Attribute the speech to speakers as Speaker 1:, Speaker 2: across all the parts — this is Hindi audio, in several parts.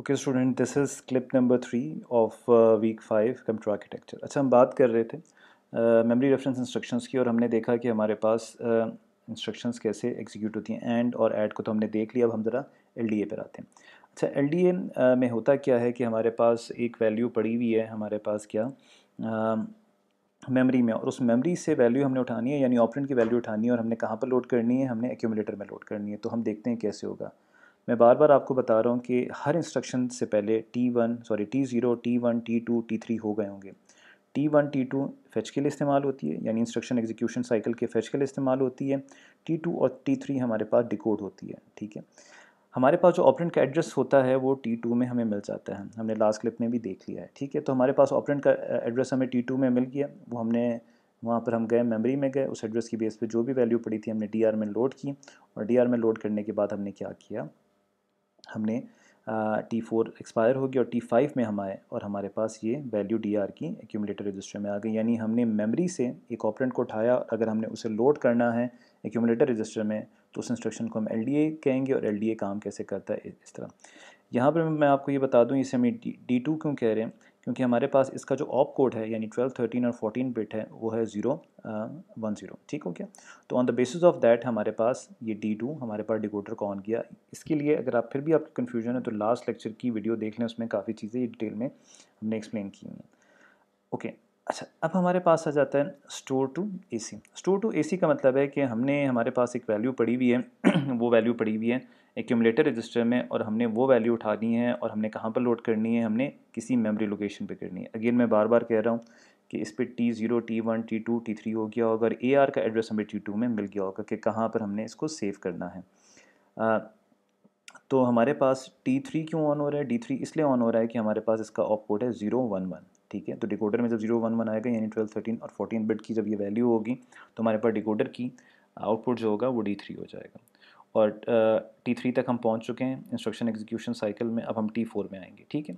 Speaker 1: okay student this is clip number three of week five computer architecture अच्छा हम बात कर रहे थे मेमोरी रेफरेंस इंस्ट्रक्शंस की और हमने देखा कि हमारे पास इंस्ट्रक्शंस uh, कैसे एग्जीक्यूट होती हैं एंड और ऐड को तो हमने देख लिया अब हम ज़रा एल पर आते हैं अच्छा एल uh, में होता क्या है कि हमारे पास एक वैल्यू पड़ी हुई है हमारे पास क्या मेमरी uh, में और उस मेमरी से वैल्यू हमने उठानी है यानी ऑपरेंट की वैल्यू उठानी है और हमने कहाँ पर लोड करनी है हमने एक्यूमलेटर में लोड करनी है तो हम देखते हैं कैसे होगा मैं बार बार आपको बता रहा हूँ कि हर इंस्ट्रक्शन से पहले T one sorry T zero T one T two T three हो गए होंगे T one T two fetch के लिए इस्तेमाल होती है यानी इंस्ट्रक्शन एग्जीक्यूशन साइकिल के फेच के लिए इस्तेमाल होती है टी टू और टी थ्री हमारे पास डिकोड होती है ठीक है हमारे पास जो ऑपरेंट का एड्रेस होता है वो टी टू में हमें मिल जाता है हमने लास्ट क्लिप में भी देख लिया है ठीक है तो हमारे पास ऑपरेंट का एड्रेस हमें टी टू में मिल गया वो हमने वहाँ पर हम गए मेमोरी में गए उस एड्रेस की बेस पे जो भी वैल्यू पड़ी थी हमने डी में लोड की और डी में लोड करने के बाद हमने क्या किया हमने टी फोर एक्सपायर होगी और टी फाइव में हम आए और हमारे पास ये वैल्यू डी आर की एक्यूमलेटर रजिस्टर में आ गई यानी हमने मेमोरी से एक ऑपरेंट को उठाया अगर हमने उसे लोड करना है एक्यूमलेटर रजिस्टर में तो उस इंस्ट्रक्शन को हम एल डी ए कहेंगे और एल डी ए काम कैसे करता है इस तरह यहाँ पर मैं आपको ये बता दूँ इसे हम डी टू क्यों कह रहे हैं क्योंकि हमारे पास इसका जो ऑप कोड है यानी ट्वेल्व थर्टीन और फोर्टीन बिट है वो है ज़ीरो वन ज़ीरो ठीक हो गया तो on the basis of that हमारे पास ये डी टू हमारे पास डिकोडर को ऑन किया इसके लिए अगर आप फिर भी आपकी कन्फ्यूजन है तो लास्ट लेक्चर की वीडियो देख लें उसमें काफ़ी चीज़ें डिटेल में हमने एक्सप्लेन की हैं ओके अच्छा अब हमारे पास आ जाता है store to AC store to AC का मतलब है कि हमने हमारे पास एक वैल्यू पड़ी हुई है वो वैल्यू पड़ी हुई है एक्यूमलेटर रजिस्टर में और हमने वो वैल्यू उठानी है और हमने कहाँ पर लोड करनी है हमने किसी मेमोरी लोकेशन पे करनी है अगेन मैं बार बार कह रहा हूँ कि इस पर T zero T one T two T three हो गया होगा और ए आर का एड्रेस हमें टी टू में मिल गया होगा कि कहाँ पर हमने इसको सेव करना है आ, तो हमारे पास टी थ्री क्यों ऑन हो रहा है डी थ्री इसलिए ऑन हो रहा है कि हमारे पास इसका ऑफ कोड है ज़ीरो वन वन ठीक है तो डिकोडर में जब जीरो वन वन आएगा यानी ट्वेल्व थर्टीन और फोर्टीन बिट की जब ये वैल्यू होगी तो हमारे पास डिकोडर की आउटपुट जो होगा वो डी थ्री हो जाएगा और टी थ्री तक हम पहुंच चुके हैं इंस्ट्रक्शन एग्जीक्यूशन साइकिल में अब हम टी फोर में आएंगे ठीक है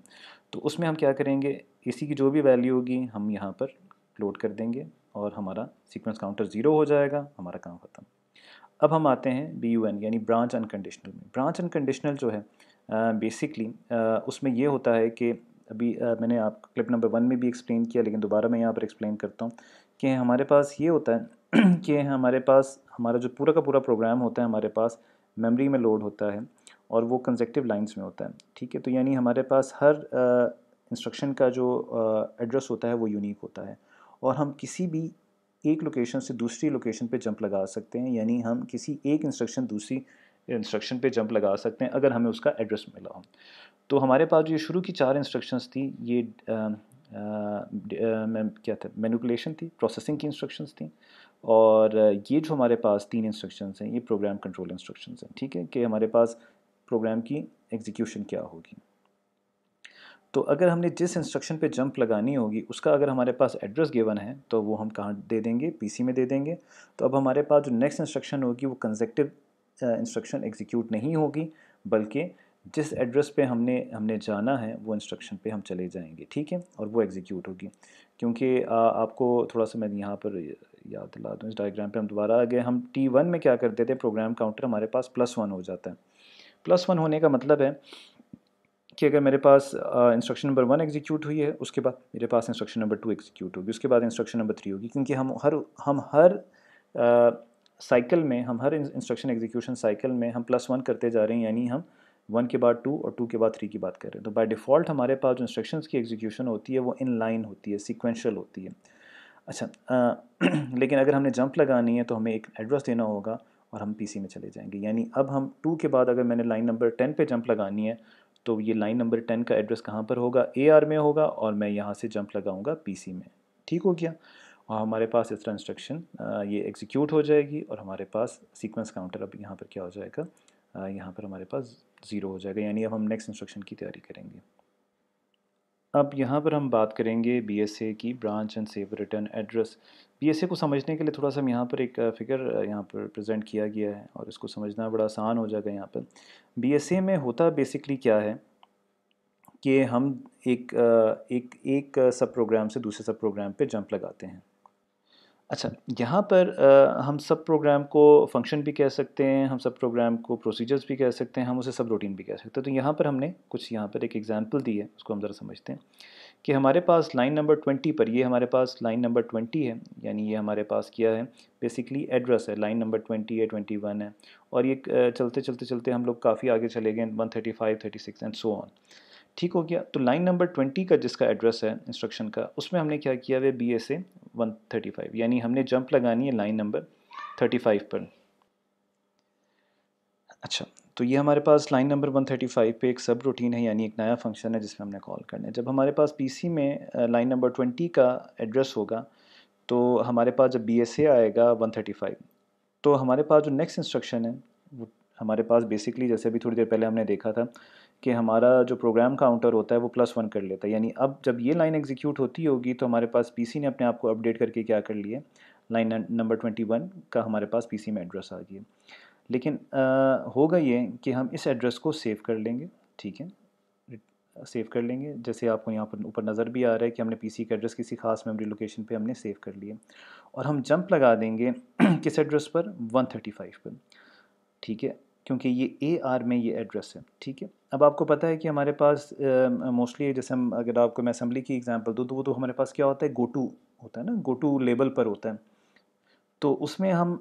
Speaker 1: तो उसमें हम क्या करेंगे इसी की जो भी वैल्यू होगी हम यहाँ पर लोड कर देंगे और हमारा सीक्वेंस काउंटर ज़ीरो हो जाएगा हमारा काम ख़त्म अब हम आते हैं बी यू एन यानी ब्रांच अनकंडीशनल में ब्रांच अनकंडीशनल जो है बेसिकली उसमें ये होता है कि अभी आ, मैंने आप क्लिप नंबर वन में भी एक्सप्लेन किया लेकिन दोबारा मैं यहाँ पर एक्सप्लेन करता हूँ कि हमारे पास ये होता है कि हमारे पास हमारा जो पूरा का पूरा प्रोग्राम होता है हमारे पास मेमोरी में लोड होता है और वो कंजेक्टिव लाइंस में होता है ठीक है तो यानी हमारे पास हर इंस्ट्रक्शन का जो एड्रेस होता है वो यूनिक होता है और हम किसी भी एक लोकेशन से दूसरी लोकेशन पे जंप लगा सकते हैं यानी हम किसी एक इंस्ट्रक्शन दूसरी इंस्ट्रक्शन पे जंप लगा सकते हैं अगर हमें उसका एड्रेस मिला हो तो हमारे पास जो शुरू की चार इंस्ट्रक्शंस थी ये आ, आ, क्या था मैनुकुलेशन थी प्रोसेसिंग की इंस्ट्रक्शंस थी और ये जो हमारे पास तीन इंस्ट्रक्शंस हैं ये प्रोग्राम कंट्रोल इंस्ट्रक्शंस हैं ठीक है कि हमारे पास प्रोग्राम की एग्जीक्यूशन क्या होगी तो अगर हमने जिस इंस्ट्रक्शन पे जंप लगानी होगी उसका अगर हमारे पास एड्रेस गिवन है तो वो हम कहाँ दे देंगे पीसी में दे देंगे तो अब हमारे पास जो नेक्स्ट इंस्ट्रक्शन होगी वो कंजेक्टिव इंस्ट्रक्शन एग्जीक्यूट नहीं होगी बल्कि जिस एड्रेस पे हमने हमने जाना है वो इंस्ट्रक्शन पे हम चले जाएंगे ठीक है और वो एग्जीक्यूट होगी क्योंकि आ, आपको थोड़ा सा मैं यहाँ पर याद दिला दूँ इस डायग्राम पे हम दोबारा आ गए हम टी वन में क्या करते थे प्रोग्राम काउंटर हमारे पास प्लस वन हो जाता है प्लस वन होने का मतलब है कि अगर मेरे पास इंस्ट्रक्शन नंबर वन एग्जीक्यूट हुई है उसके बाद मेरे पास इंस्ट्रक्शन नंबर टू एग्जीक्यूट होगी उसके बाद इंस्ट्रक्शन नंबर थ्री होगी क्योंकि हम हर हम हर साइकिल में हम हर इंस्ट्रक्शन एग्जीक्यूशन साइकिल में हम प्लस वन करते जा रहे हैं यानी हम वन के बाद टू और टू के बाद थ्री की बात कर रहे हैं तो बाय डिफ़ॉल्ट हमारे पास जो इंस्ट्रक्शंस की एग्जीक्यूशन होती है वो इन लाइन होती है सिक्वेंशल होती है अच्छा आ, लेकिन अगर हमने जंप लगानी है तो हमें एक एड्रेस देना होगा और हम पीसी में चले जाएंगे यानी अब हम टू के बाद अगर मैंने लाइन नंबर टेन पे जंप लगानी है तो ये लाइन नंबर टेन का एड्रेस कहाँ पर होगा ए में होगा और मैं यहाँ से जंप लगाऊँगा पी में ठीक हो गया और हमारे पास इस तरह इंस्ट्रक्शन ये एग्जीक्यूट हो जाएगी और हमारे पास सीक्वेंस काउंटर अब यहाँ पर क्या हो जाएगा यहाँ पर हमारे पास ज़ीरो हो जाएगा यानी अब हम नेक्स्ट इंस्ट्रक्शन की तैयारी करेंगे अब यहाँ पर हम बात करेंगे बीएसए की branch and save return address BSA को समझने के लिए थोड़ा सा हम यहाँ पर एक फ़िगर यहाँ पर प्रेजेंट किया गया है और इसको समझना बड़ा आसान हो जाएगा यहाँ पर बीएसए में होता बेसिकली क्या है कि हम एक एक एक सब प्रोग्राम से दूसरे सब प्रोग्राम पे जंप लगाते हैं अच्छा यहाँ पर आ, हम सब प्रोग्राम को फंक्शन भी कह सकते हैं हम सब प्रोग्राम को प्रोसीजर्स भी कह सकते हैं हम उसे सब रूटीन भी कह सकते हैं तो यहाँ पर हमने कुछ यहाँ पर एक एग्जांपल दी है उसको हम ज़रा समझते हैं कि हमारे पास लाइन नंबर ट्वेंटी पर ये हमारे पास लाइन नंबर ट्वेंटी है यानी ये हमारे पास क्या है बेसिकली एड्रेस है लाइन नंबर ट्वेंटी है ट्वेंटी वन है और ये चलते चलते चलते हम लोग काफ़ी आगे चले गए one thirty five thirty six and so on ठीक हो गया तो लाइन नंबर ट्वेंटी का जिसका एड्रेस है इंस्ट्रक्शन का उसमें हमने क्या किया हुआ B S A one thirty five यानी हमने जंप लगानी है लाइन नंबर थर्टी फाइव पर अच्छा तो ये हमारे पास लाइन नंबर 135 पे एक सब रूटीन है यानी एक नया फंक्शन है जिसमें हमने कॉल करना है जब हमारे पास पीसी में लाइन नंबर 20 का एड्रेस होगा तो हमारे पास जब बीएसए आएगा 135 तो हमारे पास जो नेक्स्ट इंस्ट्रक्शन है वो हमारे पास बेसिकली जैसे अभी थोड़ी देर पहले हमने देखा था कि हमारा जो प्रोग्राम काउंटर होता है वो प्लस वन कर लेता है यानी अब जब ये लाइन एग्जीक्यूट होती होगी तो हमारे पास पीसी ने अपने आप को अपडेट करके क्या कर लिया लाइन नंबर ट्वेंटी वन का हमारे पास पीसी में एड्रेस आ गया लेकिन होगा ये कि हम इस एड्रेस को सेव कर लेंगे ठीक है सेव कर लेंगे जैसे आपको यहाँ पर ऊपर नज़र भी आ रहा है कि हमने पीसी का एड्रेस किसी खास मेमोरी लोकेशन पे हमने सेव कर लिया और हम जंप लगा देंगे किस एड्रेस पर 135 पर ठीक है क्योंकि ये ए आर में ये एड्रेस है ठीक है अब आपको पता है कि हमारे पास मोस्टली जैसे हम अगर आपको मैं असम्बली की एग्जांपल दूँ तो वो तो हमारे पास क्या होता है गोटू होता है ना गोटू लेबल पर होता है तो उसमें हम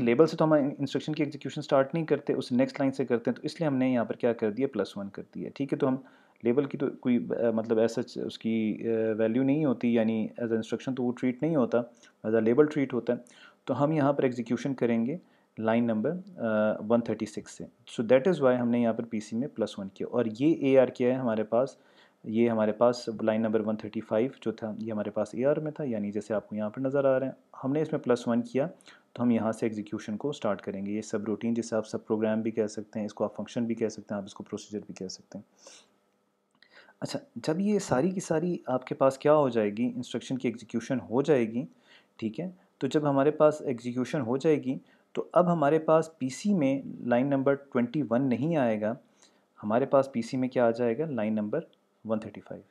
Speaker 1: लेबल से तो हम इंस्ट्रक्शन की एग्जीक्यूशन स्टार्ट नहीं करते उस नेक्स्ट लाइन से करते हैं तो इसलिए हमने यहाँ पर क्या कर दिया प्लस वन कर दिया ठीक है तो हम लेबल की तो कोई मतलब ऐसा उसकी वैल्यू नहीं होती यानी एज अ इंस्ट्रक्शन तो वो ट्रीट नहीं होता एज अ लेबल ट्रीट होता है तो हम यहाँ पर एग्जीक्यूशन करेंगे line number one thirty six से सो दैट इज़ वाई हमने यहाँ पर पी सी में प्लस वन किया और ये ए आर क्या है हमारे पास ये हमारे पास line number one thirty five जो था ये हमारे पास ए आर में था यानी जैसे आपको यहाँ पर नज़र आ रहे हैं हमने इसमें प्लस वन किया तो हम यहाँ से एग्जीक्यूशन को स्टार्ट करेंगे ये सब रूटीन जिसे आप सब प्रोग्राम भी कह सकते हैं इसको आप फंक्शन भी कह सकते हैं आप इसको प्रोसीजर भी कह सकते हैं अच्छा जब ये सारी की सारी आपके पास क्या हो जाएगी इंस्ट्रक्शन की एग्जीक्यूशन हो जाएगी ठीक है तो जब हमारे पास एग्जीक्यूशन हो जाएगी तो अब हमारे पास पीसी में लाइन नंबर ट्वेंटी वन नहीं आएगा हमारे पास पीसी में क्या आ जाएगा line number one thirty five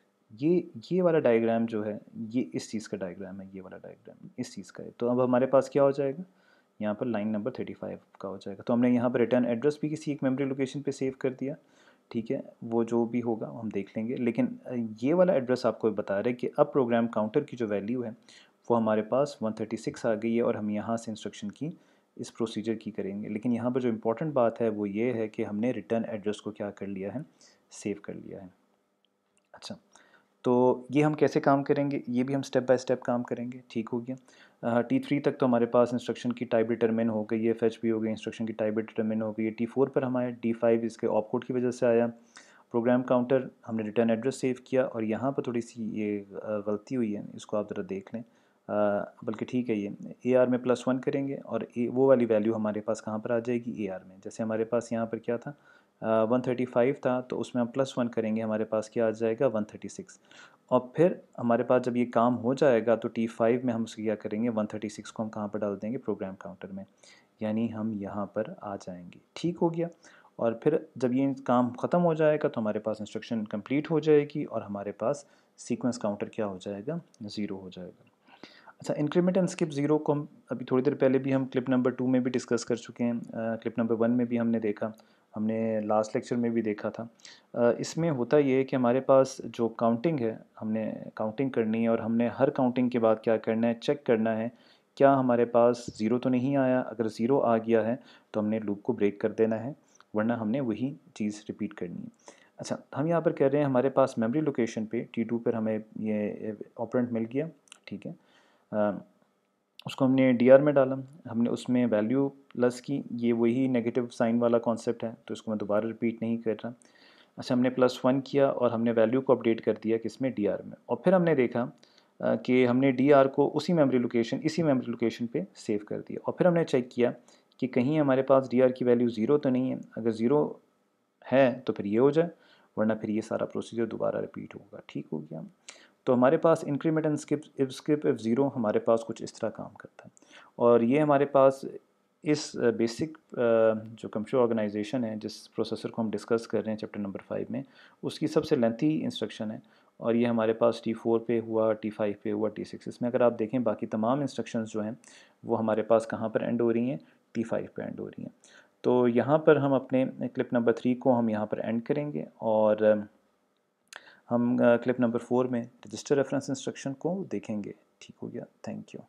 Speaker 1: ये ये वाला डायग्राम जो है ये इस चीज़ का डायग्राम है ये वाला डायग्राम इस चीज़ का है तो अब हमारे पास क्या हो जाएगा यहाँ पर लाइन नंबर थर्टी फाइव का हो जाएगा तो हमने यहाँ पर रिटर्न एड्रेस भी किसी एक मेमोरी लोकेशन पे सेव कर दिया ठीक है वो जो भी होगा हम देख लेंगे लेकिन ये वाला एड्रेस आपको बता रहे कि अब प्रोग्राम काउंटर की जो वैल्यू है वो हमारे पास वन थर्टी सिक्स आ गई है और हम यहाँ से इंस्ट्रक्शन की इस प्रोसीजर की करेंगे लेकिन यहाँ पर जो इम्पोर्टेंट बात है वो ये है कि हमने रिटर्न एड्रेस को क्या कर लिया है सेव कर लिया है अच्छा तो ये हम कैसे काम करेंगे ये भी हम स्टेप बाय स्टेप काम करेंगे ठीक हो गया टी थ्री तक तो हमारे पास इंस्ट्रक्शन की टाइप डिटरमिन हो गई एफ एच भी हो गई इंस्ट्रक्शन की टाइप डिटरमिन हो गई है टी फोर पर हमारे डी फाइव इसके ऑप कोड की वजह से आया प्रोग्राम काउंटर हमने रिटर्न एड्रेस सेव किया और यहाँ पर थोड़ी सी ये गलती हुई है इसको आप ज़रा देख लें बल्कि ठीक है ये ए आर में प्लस वन करेंगे और ए वो वाली वैल्यू हमारे पास कहाँ पर आ जाएगी ए आर में जैसे हमारे पास यहाँ पर क्या था वन थर्टी फाइव था तो उसमें हम प्लस वन करेंगे हमारे पास क्या आ जाएगा वन थर्टी सिक्स और फिर हमारे पास जब ये काम हो जाएगा तो टी फाइव में हम उसे क्या करेंगे वन थर्टी सिक्स को हम कहाँ पर डाल देंगे प्रोग्राम काउंटर में यानी हम यहाँ पर आ जाएंगे ठीक हो गया और फिर जब ये काम ख़त्म हो जाएगा तो हमारे पास इंस्ट्रक्शन कम्प्लीट हो जाएगी और हमारे पास सीक्वेंस काउंटर क्या हो जाएगा ज़ीरो हो जाएगा अच्छा इंक्रीमेंट एंड स्किप ज़ीरो को हम अभी थोड़ी देर पहले भी हम क्लिप नंबर टू में भी डिस्कस कर चुके हैं क्लिप नंबर वन में भी हमने देखा हमने लास्ट लेक्चर में भी देखा था uh, इसमें होता ये है कि हमारे पास जो काउंटिंग है हमने काउंटिंग करनी है और हमने हर काउंटिंग के बाद क्या करना है चेक करना है क्या हमारे पास ज़ीरो तो नहीं आया अगर ज़ीरो आ गया है तो हमने लूप को ब्रेक कर देना है वरना हमने वही चीज़ रिपीट करनी है अच्छा हम यहाँ पर कह रहे हैं हमारे पास मेमोरी लोकेशन पे टी टू पर हमें ये ऑपरेंट मिल गया ठीक है उसको हमने डी में डाला हमने उसमें वैल्यू प्लस की ये वही नेगेटिव साइन वाला कॉन्सेप्ट है तो इसको मैं दोबारा रिपीट नहीं कर रहा अच्छा हमने प्लस वन किया और हमने वैल्यू को अपडेट कर दिया कि इसमें डी में और फिर हमने देखा कि हमने डी को उसी मेमोरी लोकेशन इसी मेमोरी लोकेशन पे सेव कर दिया और फिर हमने चेक किया कि कहीं हमारे पास डी की वैल्यू ज़ीरो तो नहीं है अगर ज़ीरो है तो फिर ये हो जाए वरना फिर ये सारा प्रोसीजर दोबारा रिपीट होगा ठीक हो गया तो हमारे पास increment and skip if skip if zero हमारे पास कुछ इस तरह काम करता है और ये हमारे पास इस बेसिक uh, uh, जो कंप्यूटर ऑर्गेनाइजेशन है जिस प्रोसेसर को हम डिस्कस कर रहे हैं चैप्टर नंबर फाइव में उसकी सबसे लेंथी इंस्ट्रक्शन है और ये हमारे पास टी फोर पे हुआ टी फाइव पे हुआ टी सिक्स इसमें अगर आप देखें बाकी तमाम इंस्ट्रक्शंस जो हैं वो हमारे पास कहाँ पर एंड हो रही हैं टी फाइव पर एंड हो रही हैं तो यहाँ पर हम अपने क्लिप नंबर थ्री को हम यहाँ पर एंड करेंगे और um, हम क्लिप नंबर फोर में रजिस्टर रेफरेंस इंस्ट्रक्शन को देखेंगे ठीक हो गया थैंक यू